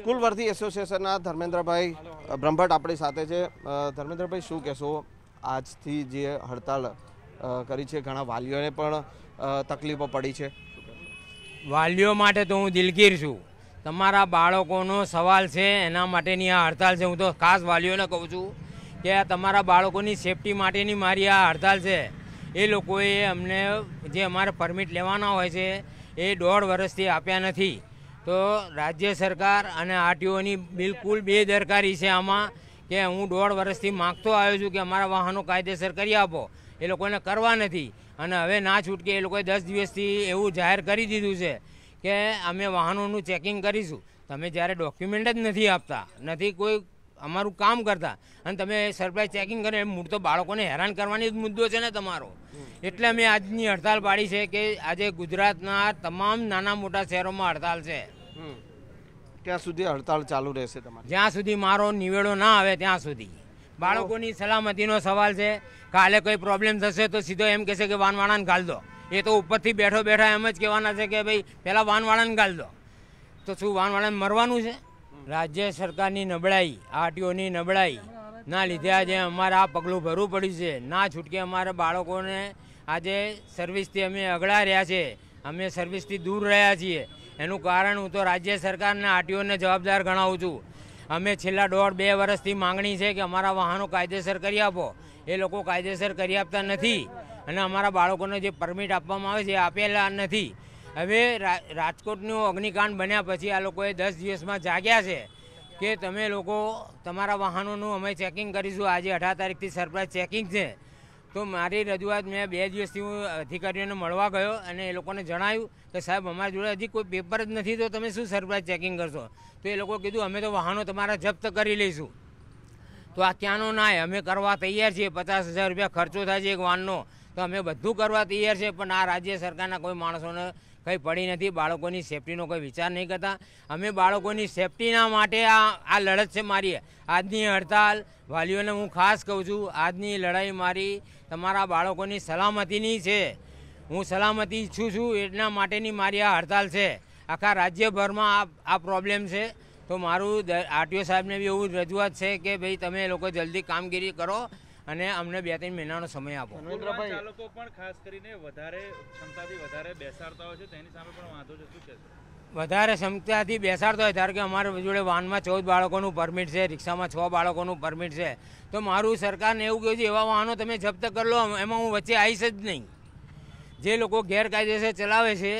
school વર્ધી એસોસિએશનના ધર્મેન્દ્રભાઈ બ્રહ્મભટ્ટ આપણી સાથે છે ધર્મેન્દ્રભાઈ શું કહેશો આજથી જે હડતાલ કરી છે ઘણા વાલીઓને પણ તકલીફો પડી છે વાલીઓ માટે તો હું દિલગીર છું તમારા બાળકોનો સવાલ છે એના માટેની આ હડતાલ છે હું તો ખાસ વાલીઓને કહું છું કે તમારા બાળકોની સેફટી માટેની મારી આ હડતાલ છે એ લોકોએ અમને જે અમારે પરમિટ લેવાના હોય છે એ દોઢ વર્ષથી આપ્યા નથી તો રાજ્ય સરકાર અને આરટીઓની બિલકુલ બેદરકારી છે આમાં કે હું દોઢ વર્ષથી માગતો આવ્યો છું કે અમારા વાહનો કાયદેસર કરી આપો એ લોકોને કરવા નથી અને હવે ના છૂટકે એ લોકોએ દસ દિવસથી એવું જાહેર કરી દીધું છે કે અમે વાહનોનું ચેકિંગ કરીશું તમે જ્યારે ડોક્યુમેન્ટ જ નથી આપતા નથી કોઈ અમારું કામ કરતા અને તમે સરપ્રાઇઝ ચેકિંગ કરે મૂળ તો બાળકોને હેરાન કરવાની જ મુદ્દો છે ને તમારો એટલે અમે આજની હડતાલ પાડી છે કે આજે ગુજરાતના તમામ નાના મોટા શહેરોમાં હડતાલ છે ત્યાં સુધી હડતાળ ચાલુ રહેશે તમારે જ્યાં સુધી મારો નિવેડો ના આવે ત્યાં સુધી બાળકોની સલામતીનો સવાલ છે કાલે કોઈ પ્રોબ્લેમ થશે તો સીધો એમ કહેશે કે વાનવાળાને ગાળ દો એ તો ઉપરથી બેઠો બેઠા એમ જ કહેવાના છે કે ભાઈ પહેલાં વાનવાળાને ગાળ દો તો શું વાનવાળાને મરવાનું છે રાજ્ય સરકારની નબળાઈ આરટીઓની નબળાઈ ના લીધે આજે અમારે આ પગલું ભરવું પડ્યું છે ના છૂટકે અમારે બાળકોને આજે સર્વિસથી અમે અગળા રહ્યા છે અમે સર્વિસથી દૂર રહ્યા છીએ એનું કારણ હું તો રાજ્ય સરકારને આરટીઓને જવાબદાર ગણાવું છું અમે છેલ્લા દોઢ બે વર્ષથી માંગણી છે કે અમારા વાહનો કાયદેસર કરી આપો એ લોકો કાયદેસર કરી આપતા નથી અને અમારા બાળકોને જે પરમિટ આપવામાં આવે છે એ આપેલા નથી હવે રાજકોટનું અગ્નિકાંડ બન્યા પછી આ લોકોએ દસ દિવસમાં જાગ્યા છે કે તમે લોકો તમારા વાહનોનું અમે ચેકિંગ કરીશું આજે અઢાર તારીખથી સરપ્રાઇઝ ચેકિંગ છે તો મારી રજૂઆત મેં બે દિવસથી હું અધિકારીઓને મળવા ગયો અને એ લોકોને જણાવ્યું કે સાહેબ અમારા જોડે હજી કોઈ પેપર જ નથી તો તમે શું સરપ્રાઇઝ ચેકિંગ કરશો તો એ લોકો કીધું અમે તો વાહનો તમારા જપ્ત કરી લઈશું તો આ ક્યાંનો નાય અમે કરવા તૈયાર છીએ પચાસ હજાર રૂપિયા ખર્ચો થાય છે એક વાહનનો તો અમે બધું કરવા તૈયાર છે પણ આ રાજ્ય સરકારના કોઈ માણસોને કંઈ પડી નથી બાળકોની સેફટીનો કોઈ વિચાર નહીં કરતા અમે બાળકોની સેફટીના માટે આ આ લડત છે મારી આજની હડતાલ વાલીઓને હું ખાસ કહું છું આજની લડાઈ મારી તમારા બાળકોની સલામતીની છે હું સલામતી ઈચ્છું છું એટલા માટેની મારી આ હડતાલ છે આખા રાજ્યભરમાં આ આ પ્રોબ્લેમ છે તો મારું આરટીઓ સાહેબને બી એવું રજૂઆત છે કે ભાઈ તમે લોકો જલ્દી કામગીરી કરો અને અમને બે ત્રણ મહિનાનો સમય આપો ચાલકો પણ ખાસ કરીને વધારે ક્ષમતાથી વધારે બેસાડતા હોય છે તેની સામે પણ વાંધો છે શું છે વધારે ક્ષમતાથી બેસાડતો હોય ધારો કે અમારા જોડે વાહનમાં ચૌદ બાળકોનું પરમિટ છે રિક્ષામાં છ બાળકોનું પરમિટ છે તો મારું સરકારને એવું કહ્યું છે એવા વાહનો તમે જપ્ત કરી લો એમાં હું વચ્ચે આવીશ જ નહીં જે લોકો ગેરકાયદેસર ચલાવે છે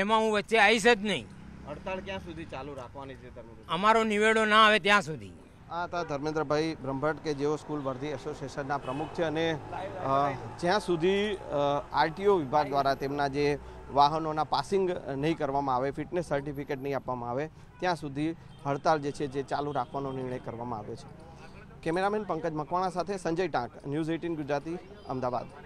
એમાં હું વચ્ચે આવીશ જ નહીં હડતાળ ક્યાં સુધી ચાલુ રાખવાની છે અમારો નિવેડો ના આવે ત્યાં સુધી આ હતા ધર્મેન્દ્રભાઈ બ્રહ્મભટ્ટ કે જેઓ સ્કૂલ વર્ધી એસોસિએશનના પ્રમુખ છે અને જ્યાં સુધી આરટીઓ વિભાગ દ્વારા તેમના જે વાહનોના પાસિંગ નહીં કરવામાં આવે ફિટનેસ સર્ટિફિકેટ નહીં આપવામાં આવે ત્યાં સુધી હડતાલ જે છે જે ચાલુ રાખવાનો નિર્ણય કરવામાં આવ્યો છે કેમેરામેન પંકજ મકવાણા સાથે સંજય ટાંક ન્યૂઝ એઇટીન ગુજરાતી અમદાવાદ